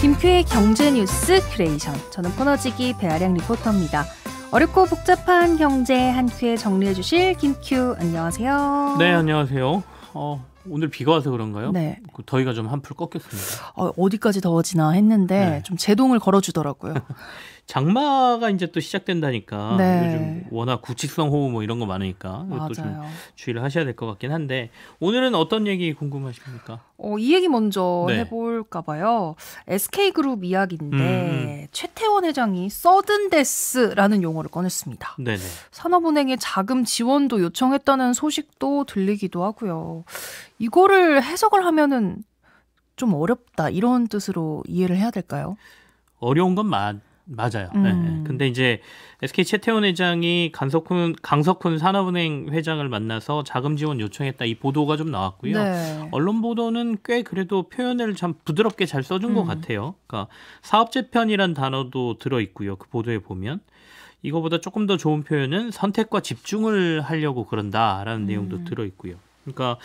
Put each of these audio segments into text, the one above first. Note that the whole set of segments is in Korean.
김큐의 경제 뉴스 큐레이션 저는 코너지기 배아량 리포터입니다. 어렵고 복잡한 경제 한 큐에 정리해 주실 김큐 안녕하세요. 네, 안녕하세요. 어, 오늘 비가 와서 그런가요? 네. 그 더위가 좀 한풀 꺾였습니다. 어, 디까지 더워지나 했는데 네. 좀 제동을 걸어주더라고요. 장마가 이제 또 시작된다니까 네. 요즘 워낙 구칙성 호우 뭐 이런 거 많으니까 이것도 좀 주의를 하셔야 될 것 같긴 한데 오늘은 어떤 얘기 궁금하십니까? 어, 이 얘기 먼저 네. 해볼까 봐요. SK 그룹 이야기인데 음. 음. 최태원 회장이 서든데스라는 용어를 꺼냈습니다. 네네. 산업은행에 자금 지원도 요청했다는 소식도 들리기도 하고요. 이거를 해석을 하면은 좀 어렵다 이런 뜻으로 이해를 해야 될까요? 어려운 건 맞. 맞아요. 음. 네. 근데 이제 SK 최태원 회장이 강석훈 강석훈 산업은행 회장을 만나서 자금 지원 요청했다 이 보도가 좀 나왔고요. 네. 언론 보도는 꽤 그래도 표현을 참 부드럽게 잘 써준 음. 것 같아요. 그러니까 사업재편이란 단어도 들어 있고요. 그 보도에 보면 이거보다 조금 더 좋은 표현은 선택과 집중을 하려고 그런다라는 음. 내용도 들어 있고요. 그러니까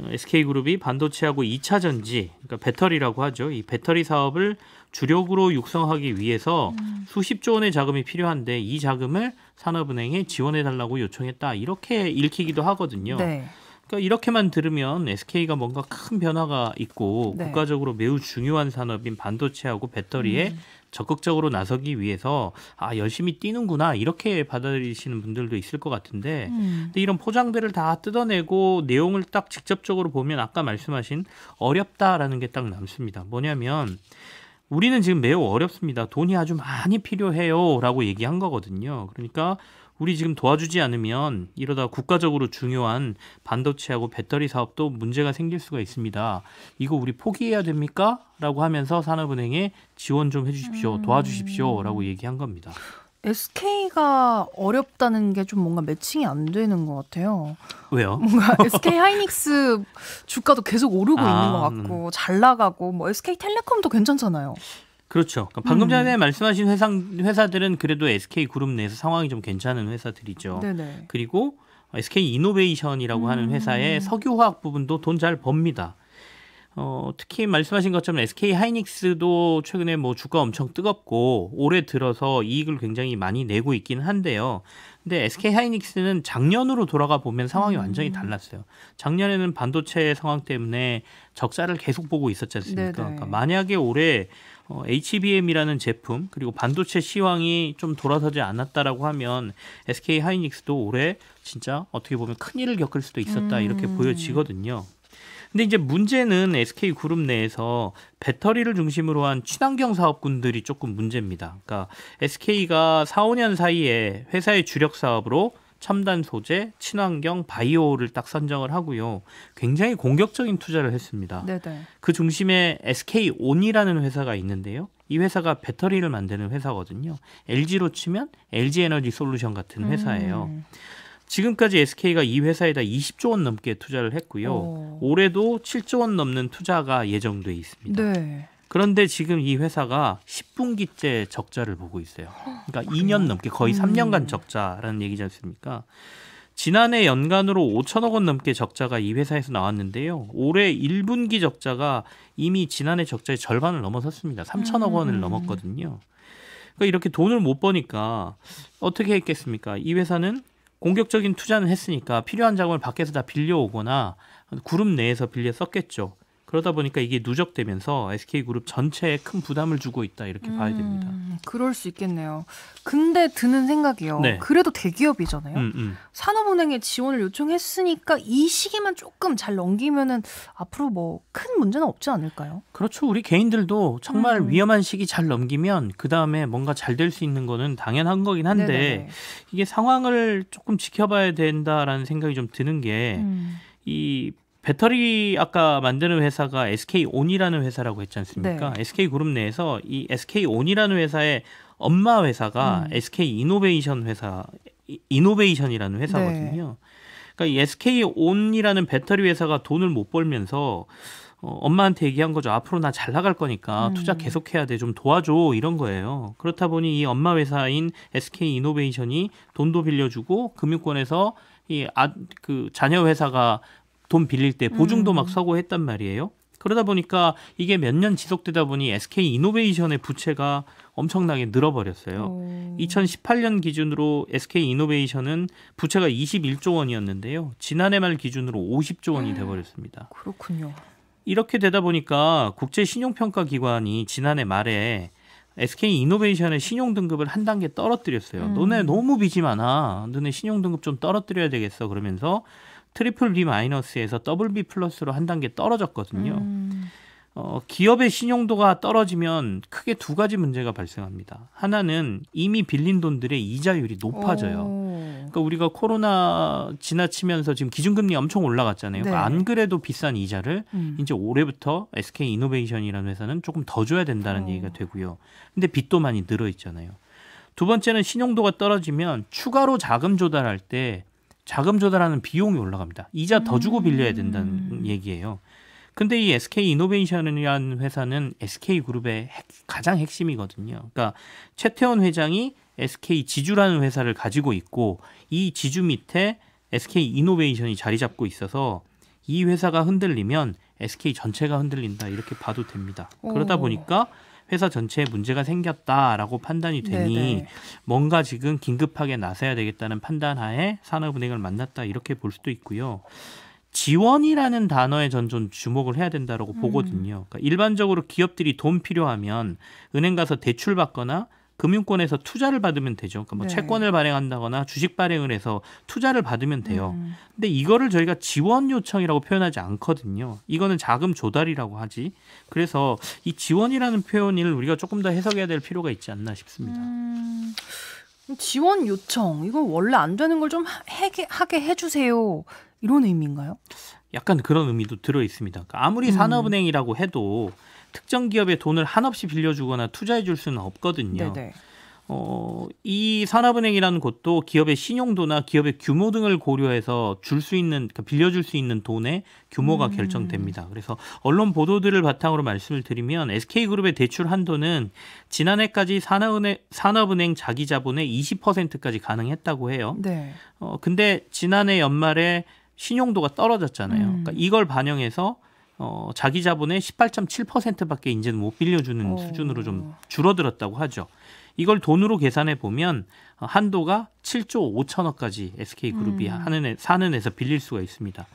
SK그룹이 반도체하고 2차 전지, 그러니까 배터리라고 하죠. 이 배터리 사업을 주력으로 육성하기 위해서 음. 수십조 원의 자금이 필요한데 이 자금을 산업은행에 지원해 달라고 요청했다. 이렇게 읽히기도 하거든요. 네. 그러니까 이렇게만 들으면 SK가 뭔가 큰 변화가 있고 네. 국가적으로 매우 중요한 산업인 반도체하고 배터리에 음. 적극적으로 나서기 위해서 아 열심히 뛰는구나 이렇게 받아들이시는 분들도 있을 것 같은데 음. 근데 이런 포장들을 다 뜯어내고 내용을 딱 직접적으로 보면 아까 말씀하신 어렵다라는 게 딱 남습니다 뭐냐면 우리는 지금 매우 어렵습니다 돈이 아주 많이 필요해요라고 얘기한 거거든요 그러니까 우리 지금 도와주지 않으면 이러다 국가적으로 중요한 반도체하고 배터리 사업도 문제가 생길 수가 있습니다. 이거 우리 포기해야 됩니까? 라고 하면서 산업은행에 지원 좀 해주십시오. 음. 도와주십시오. 라고 얘기한 겁니다. SK가 어렵다는 게 좀 뭔가 매칭이 안 되는 것 같아요. 왜요? 뭔가 SK 하이닉스 주가도 계속 오르고 아, 있는 것 같고 음. 잘 나가고 뭐 SK 텔레콤도 괜찮잖아요. 그렇죠. 그니까 방금 전에 음. 말씀하신 회상 회사들은 그래도 SK 그룹 내에서 상황이 좀 괜찮은 회사들이죠. 네네. 그리고 SK 이노베이션이라고 음. 하는 회사의 석유화학 부분도 돈 잘 법니다. 어, 특히 말씀하신 것처럼 SK 하이닉스도 최근에 뭐 주가 엄청 뜨겁고 올해 들어서 이익을 굉장히 많이 내고 있긴 한데요. 근데 SK 하이닉스는 작년으로 돌아가 보면 상황이 음. 완전히 달랐어요. 작년에는 반도체 상황 때문에 적자를 계속 보고 있었지 않습니까? 그러니까 만약에 올해 어, HBM이라는 제품 그리고 반도체 시황이 좀 돌아서지 않았다라고 하면 SK 하이닉스도 올해 진짜 어떻게 보면 큰 일을 겪을 수도 있었다 음. 이렇게 보여지거든요. 근데 이제 문제는 SK 그룹 내에서 배터리를 중심으로 한 친환경 사업군들이 조금 문제입니다. 그러니까 SK가 4, 5년 사이에 회사의 주력 사업으로 첨단 소재, 친환경, 바이오를 딱 선정을 하고요. 굉장히 공격적인 투자를 했습니다. 네네. 네. 그 중심에 SK 온이라는 회사가 있는데요. 이 회사가 배터리를 만드는 회사거든요. LG로 치면 LG 에너지 솔루션 같은 음. 회사예요. 음. 지금까지 SK가 이 회사에다 20조 원 넘게 투자를 했고요. 오. 어. 올해도 7조 원 넘는 투자가 예정돼 있습니다. 네. 그런데 지금 이 회사가 10분기째 적자를 보고 있어요. 그러니까 어, 2년 넘게 거의 음. 3년간 적자라는 얘기지 않습니까? 지난해 연간으로 5천억 원 넘게 적자가 이 회사에서 나왔는데요. 올해 1분기 적자가 이미 지난해 적자의 절반을 넘어섰습니다. 3천억 음. 원을 음. 넘었거든요. 그러니까 이렇게 돈을 못 버니까 어떻게 했겠습니까? 이 회사는 공격적인 투자는 했으니까 필요한 자금을 밖에서 다 빌려오거나 그룹 내에서 빌려 썼겠죠. 그러다 보니까 이게 누적되면서 SK그룹 전체에 큰 부담을 주고 있다 이렇게 음, 봐야 됩니다. 그럴 수 있겠네요. 근데 드는 생각이요. 네. 그래도 대기업이잖아요. 음, 음. 산업은행에 지원을 요청했으니까 이 시기만 조금 잘 넘기면은 앞으로 뭐 큰 문제는 없지 않을까요? 그렇죠. 우리 개인들도 정말 음. 위험한 시기 잘 넘기면 그 다음에 뭔가 잘 될 수 있는 거는 당연한 거긴 한데 네네 이게 상황을 조금 지켜봐야 된다라는 생각이 좀 드는 게. 음. 이 배터리 아까 만드는 회사가 SK온이라는 회사라고 했지 않습니까? 네. SK그룹 내에서 이 SK온이라는 회사의 엄마 회사가 음. SK이노베이션 회사 이노베이션이라는 회사거든요. 네. 그러니까 이 SK온이라는 배터리 회사가 돈을 못 벌면서 어, 엄마한테 얘기한 거죠. 앞으로 나 잘 나갈 거니까 음. 투자 계속해야 돼. 좀 도와줘. 이런 거예요. 그렇다 보니 이 엄마 회사인 SK 이노베이션이 돈도 빌려주고 금융권에서 이 아, 그 자녀 회사가 돈 빌릴 때 보증도 음. 막 서고 했단 말이에요. 그러다 보니까 이게 몇 년 지속되다 보니 SK 이노베이션의 부채가 엄청나게 늘어버렸어요. 오. 2018년 기준으로 SK 이노베이션은 부채가 21조 원이었는데요. 지난해 말 기준으로 50조 원이 음. 돼버렸습니다. 그렇군요. 이렇게 되다 보니까 국제 신용평가 기관이 지난해 말에 SK 이노베이션의 신용 등급을 한 단계 떨어뜨렸어요. 음. 너네 너무 빚이 많아. 너네 신용 등급 좀 떨어뜨려야 되겠어. 그러면서 트리플 B 마이너스에서 더블 B 플러스로 한 단계 떨어졌거든요. 음. 어, 기업의 신용도가 떨어지면 크게 두 가지 문제가 발생합니다. 하나는 이미 빌린 돈들의 이자율이 높아져요. 오. 그러니까 우리가 코로나 지나치면서 지금 기준금리 엄청 올라갔잖아요. 그러니까 네. 그러니까 안 그래도 비싼 이자를 음. 이제 올해부터 SK 이노베이션이라는 회사는 조금 더 줘야 된다는 오. 어. 얘기가 되고요. 근데 빚도 많이 늘어 있잖아요. 두 번째는 신용도가 떨어지면 추가로 자금 조달할 때 자금 조달하는 비용이 올라갑니다. 이자 더 주고 빌려야 음. 된다는 음. 얘기예요. 근데 이 SK 이노베이션이라는 회사는 SK 그룹의 핵, 가장 핵심이거든요. 그러니까 최태원 회장이 SK 지주라는 회사를 가지고 있고 이 지주 밑에 SK 이노베이션이 자리 잡고 있어서 이 회사가 흔들리면 SK 전체가 흔들린다 이렇게 봐도 됩니다. 오. 그러다 보니까 회사 전체에 문제가 생겼다라고 판단이 되니 네네. 네. 뭔가 지금 긴급하게 나서야 되겠다는 판단하에 산업은행을 만났다 이렇게 볼 수도 있고요. 지원이라는 단어에 전 좀 주목을 해야 된다라고 음. 보거든요. 그러니까 일반적으로 기업들이 돈 필요하면 은행 가서 대출 받거나 금융권에서 투자를 받으면 되죠. 그러니까 뭐 네. 채권을 발행한다거나 주식 발행을 해서 투자를 받으면 돼요. 음. 근데 이거를 저희가 지원 요청이라고 표현하지 않거든요. 이거는 자금 조달이라고 하지. 그래서 이 지원이라는 표현을 우리가 조금 더 해석해야 될 필요가 있지 않나 싶습니다. 음. 지원 요청 이거 원래 안 되는 걸 좀 하게 해주세요 이런 의미인가요? 약간 그런 의미도 들어 있습니다. 그러니까 아무리 음. 산업은행이라고 해도 특정 기업에 돈을 한없이 빌려주거나 투자해 줄 수는 없거든요. 네네. 네. 어, 이 산업은행이라는 곳도 기업의 신용도나 기업의 규모 등을 고려해서 줄 수 있는 그러니까 빌려줄 수 있는 돈의 규모가 음. 결정됩니다. 그래서 언론 보도들을 바탕으로 말씀을 드리면 SK그룹의 대출 한도는 지난해까지 산업은행, 산업은행 자기 자본의 20%까지 가능했다고 해요. 네. 어, 근데 지난해 연말에 신용도가 떨어졌잖아요. 음. 그러니까 이걸 반영해서 어, 자기 자본의 18.7%밖에 이제는 못 빌려주는 오. 어. 수준으로 좀 줄어들었다고 하죠. 이걸 돈으로 계산해 보면 한도가 7조 5천억까지 SK 그룹이 음. 하는 사는에서 빌릴 수가 있습니다.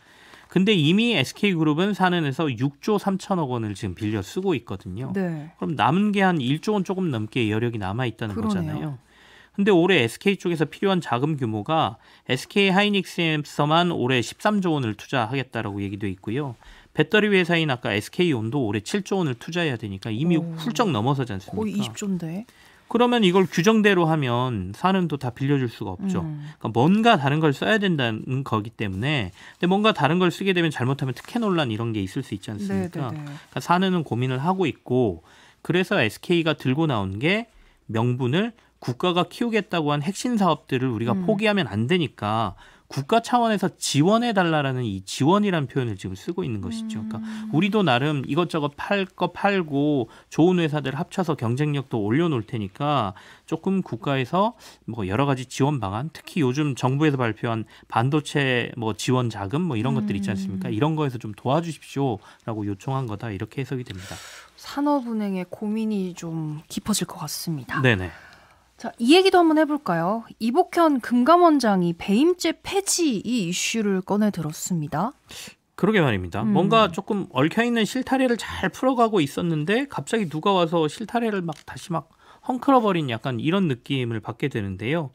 근데 이미 SK 그룹은 사는에서 6조 3천억 원을 지금 빌려 쓰고 있거든요. 네. 그럼 남은 게 한 1조 원 조금 넘게 여력이 남아 있다는 거잖아요. 근데 올해 SK 쪽에서 필요한 자금 규모가 SK 하이닉스에서만 올해 13조 원을 투자하겠다라고 얘기도 있고요. 배터리 회사인 아까 SK온도 올해 7조 원을 투자해야 되니까 이미 오. 훌쩍 넘어서지 않습니까? 거의 어, 20조인데. 그러면 이걸 규정대로 하면 사는 돈다 빌려줄 수가 없죠. 음. 그러니까 뭔가 다른 걸 써야 된다는 거기 때문에 근데 뭔가 다른 걸 쓰게 되면 잘못하면 특혜 논란 이런 게 있을 수 있지 않습니까? 네, 네, 네. 그러니까 사는은 고민을 하고 있고 그래서 SK가 들고 나온 게 명분을 국가가 키우겠다고 한 핵심 사업들을 우리가 음. 포기하면 안 되니까 국가 차원에서 지원해 달라라는 이 지원이란 표현을 지금 쓰고 있는 것이죠. 음. 그러니까 우리도 나름 이것저것 팔 거 팔고 좋은 회사들 합쳐서 경쟁력도 올려놓을 테니까 조금 국가에서 뭐 여러 가지 지원 방안, 특히 요즘 정부에서 발표한 반도체 뭐 지원 자금 뭐 이런 것들 있지 않습니까? 음. 이런 거에서 좀 도와주십시오라고 요청한 거다 이렇게 해석이 됩니다. 산업은행의 고민이 좀 깊어질 것 같습니다. 네네. 자, 이 얘기도 한번 해볼까요? 이복현 금감원장이 배임죄 폐지 이 이슈를 꺼내 들었습니다. 그러게 말입니다. 음. 뭔가 조금 얽혀있는 실타래를 잘 풀어가고 있었는데 갑자기 누가 와서 실타래를 막 다시 막 헝클어버린 약간 이런 느낌을 받게 되는데요.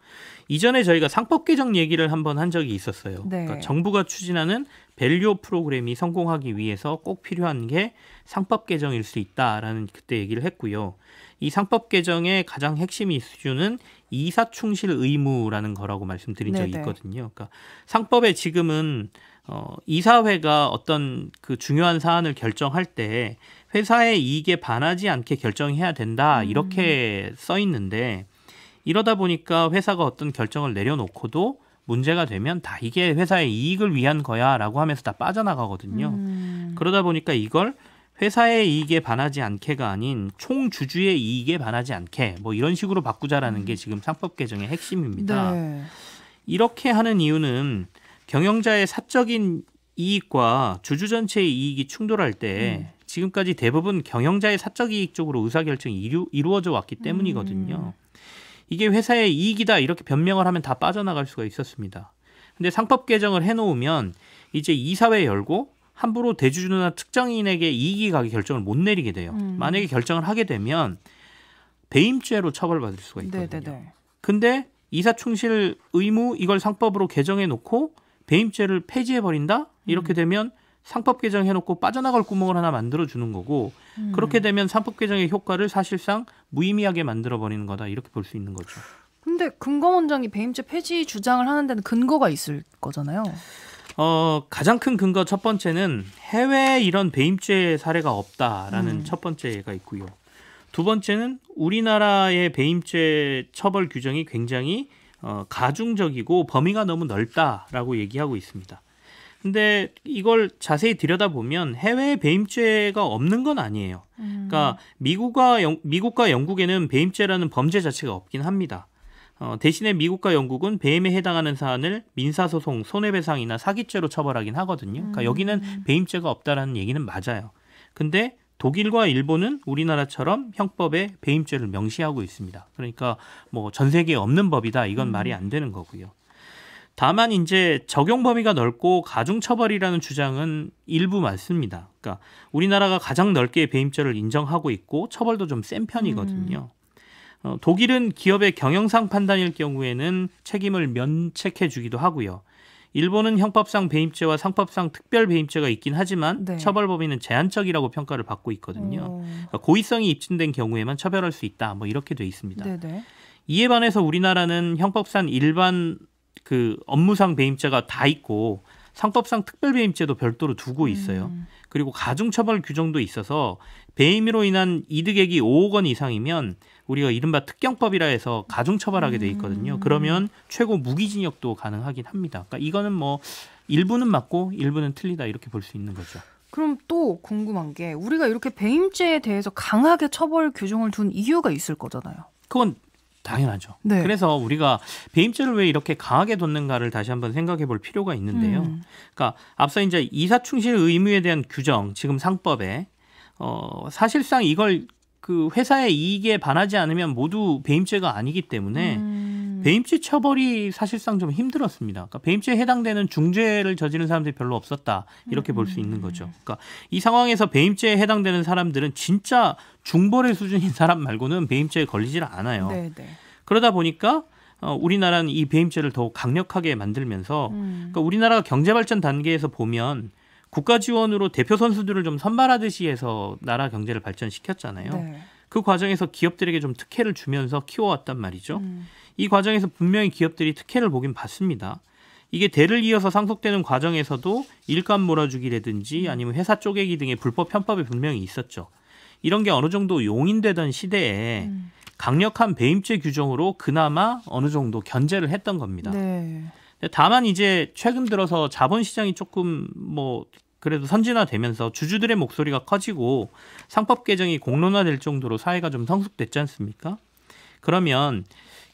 이전에 저희가 상법 개정 얘기를 한번 한 적이 있었어요. 네. 그러니까 정부가 추진하는 밸류 프로그램이 성공하기 위해서 꼭 필요한 게 상법 개정일 수 있다라는 그때 얘기를 했고요. 이 상법 개정의 가장 핵심 이슈는 이사충실 의무라는 거라고 말씀드린 네네. 적이 네, 네. 있거든요. 그러니까 상법에 지금은 어, 이사회가 어떤 그 중요한 사안을 결정할 때 회사의 이익에 반하지 않게 결정해야 된다 음. 이렇게 써 있는데 이러다 보니까 회사가 어떤 결정을 내려놓고도 문제가 되면 다 이게 회사의 이익을 위한 거야라고 하면서 다 빠져나가거든요. 음. 그러다 보니까 이걸 회사의 이익에 반하지 않게가 아닌 총 주주의 이익에 반하지 않게 뭐 이런 식으로 바꾸자라는 음. 게 지금 상법 개정의 핵심입니다. 네. 이렇게 하는 이유는 경영자의 사적인 이익과 주주 전체의 이익이 충돌할 때 음. 지금까지 대부분 경영자의 사적 이익 쪽으로 의사결정이 이루, 이루어져 왔기 때문이거든요. 음. 이게 회사의 이익이다 이렇게 변명을 하면 다 빠져나갈 수가 있었습니다. 근데 상법 개정을 해놓으면 이제 이사회 열고 함부로 대주주나 특정인에게 이익이 가게 결정을 못 내리게 돼요. 음. 만약에 결정을 하게 되면 배임죄로 처벌받을 수가 있거든요. 네네네. 네, 네. 근데 이사충실 의무 이걸 상법으로 개정해 놓고 배임죄를 폐지해 버린다 이렇게 음. 되면 상법 개정해 놓고 빠져나갈 구멍을 하나 만들어 주는 거고 음. 그렇게 되면 상법 개정의 효과를 사실상 무의미하게 만들어 버리는 거다 이렇게 볼 수 있는 거죠. 근데 금검원장이 배임죄 폐지 주장을 하는 데는 근거가 있을 거잖아요. 어, 가장 큰 근거 첫 번째는 해외 이런 배임죄 사례가 없다라는 음. 첫 번째가 있고요. 두 번째는 우리나라의 배임죄 처벌 규정이 굉장히 어, 가중적이고 범위가 너무 넓다라고 얘기하고 있습니다. 근데 이걸 자세히 들여다보면 해외 배임죄가 없는 건 아니에요. 음. 그러니까 미국과 영, 미국과 영국에는 배임죄라는 범죄 자체가 없긴 합니다. 어, 대신에 미국과 영국은 배임에 해당하는 사안을 민사소송, 손해배상이나 사기죄로 처벌하긴 하거든요. 그러니까 음. 여기는 배임죄가 없다라는 얘기는 맞아요. 근데 독일과 일본은 우리나라처럼 형법에 배임죄를 명시하고 있습니다. 그러니까 뭐 전 세계에 없는 법이다. 이건 말이 음. 안 되는 거고요. 다만 이제 적용 범위가 넓고 가중 처벌이라는 주장은 일부 맞습니다. 그러니까 우리나라가 가장 넓게 배임죄를 인정하고 있고 처벌도 좀 센 편이거든요. 음. 어, 독일은 기업의 경영상 판단일 경우에는 책임을 면책해 주기도 하고요. 일본은 형법상 배임죄와 상법상 특별 배임죄가 있긴 하지만 네. 처벌 범위는 제한적이라고 평가를 받고 있거든요. 그 고의성이 입증된 경우에만 처벌할 수 있다. 뭐 이렇게 돼 있습니다. 네네. 이에 반해서 우리나라는 형법상 일반 그 업무상 배임죄가 다 있고 상법상 특별배임죄도 별도로 두고 있어요. 음. 그리고 가중처벌 규정도 있어서 배임으로 인한 이득액이 5억 원 이상이면 우리가 이른바 특경법이라 해서 가중처벌하게 돼 있거든요. 음. 그러면 최고 무기징역도 가능하긴 합니다. 그러니까 이거는 뭐 일부는 맞고 일부는 틀리다 이렇게 볼 수 있는 거죠. 그럼 또 궁금한 게 우리가 이렇게 배임죄에 대해서 강하게 처벌 규정을 둔 이유가 있을 거잖아요. 그건 당연하죠. 네. 그래서 우리가 배임죄를 왜 이렇게 강하게 뒀는가를 다시 한번 생각해 볼 필요가 있는데요. 음. 그러니까 앞서 이제 이사충실 의무에 대한 규정 지금 상법에 어 사실상 이걸 그 회사의 이익에 반하지 않으면 모두 배임죄가 아니기 때문에 음. 배임죄 처벌이 사실상 좀 힘들었습니다. 그러니까 배임죄에 해당되는 중죄를 저지른 사람들이 별로 없었다 이렇게 볼 수 있는 거죠. 그러니까 이 상황에서 배임죄에 해당되는 사람들은 진짜 중벌의 수준인 사람 말고는 배임죄에 걸리질 않아요. 네네. 네. 그러다 보니까 어, 우리나라는 이 배임죄를 더욱 강력하게 만들면서 음. 그러니까 우리나라가 경제발전 단계에서 보면 국가 지원으로 대표 선수들을 좀 선발하듯이 해서 나라 경제를 발전시켰잖아요. 네. 그 과정에서 기업들에게 좀 특혜를 주면서 키워왔단 말이죠. 음. 이 과정에서 분명히 기업들이 특혜를 보긴 봤습니다. 이게 대를 이어서 상속되는 과정에서도 일감 몰아주기라든지 아니면 회사 쪼개기 등의 불법 편법이 분명히 있었죠. 이런 게 어느 정도 용인되던 시대에 음. 강력한 배임죄 규정으로 그나마 어느 정도 견제를 했던 겁니다. 네. 다만 이제 최근 들어서 자본 시장이 조금 뭐 그래도 선진화되면서 주주들의 목소리가 커지고 상법 개정이 공론화될 정도로 사회가 좀 성숙됐지 않습니까? 그러면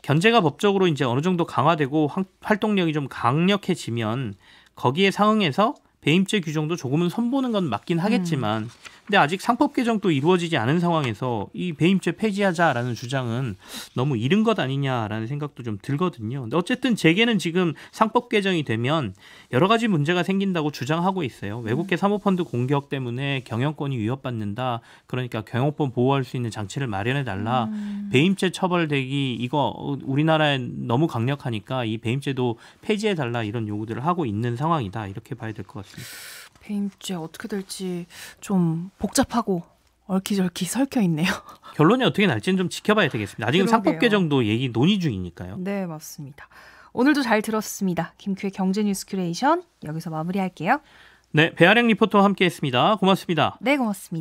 견제가 법적으로 이제 어느 정도 강화되고 활동력이 좀 강력해지면 거기에 상응해서 배임죄 규정도 조금은 선보는 건 맞긴 하겠지만 음. 근데 아직 상법 개정도 이루어지지 않은 상황에서 이 배임죄 폐지하자라는 주장은 너무 이른 것 아니냐라는 생각도 좀 들거든요. 근데 어쨌든 재계는 지금 상법 개정이 되면 여러 가지 문제가 생긴다고 주장하고 있어요. 외국계 사모펀드 공격 때문에 경영권이 위협받는다. 그러니까 경영권 보호할 수 있는 장치를 마련해 달라. 음. 배임죄 처벌 대기 이거 우리나라에 너무 강력하니까 이 배임죄도 폐지해 달라 이런 요구들을 하고 있는 상황이다. 이렇게 봐야 될 것 같습니다. 개인주 어떻게 될지 좀 복잡하고 얼키절키 설켜 있네요. 결론이 어떻게 날지는 좀 지켜봐야 되겠습니다. 아직은 상법 개정도 얘기 논의 중이니까요. 네, 맞습니다. 오늘도 잘 들었습니다. 김큐의 경제 뉴스 큐레이션 여기서 마무리할게요. 네, 배아량 리포터와 함께했습니다. 고맙습니다. 네, 고맙습니다.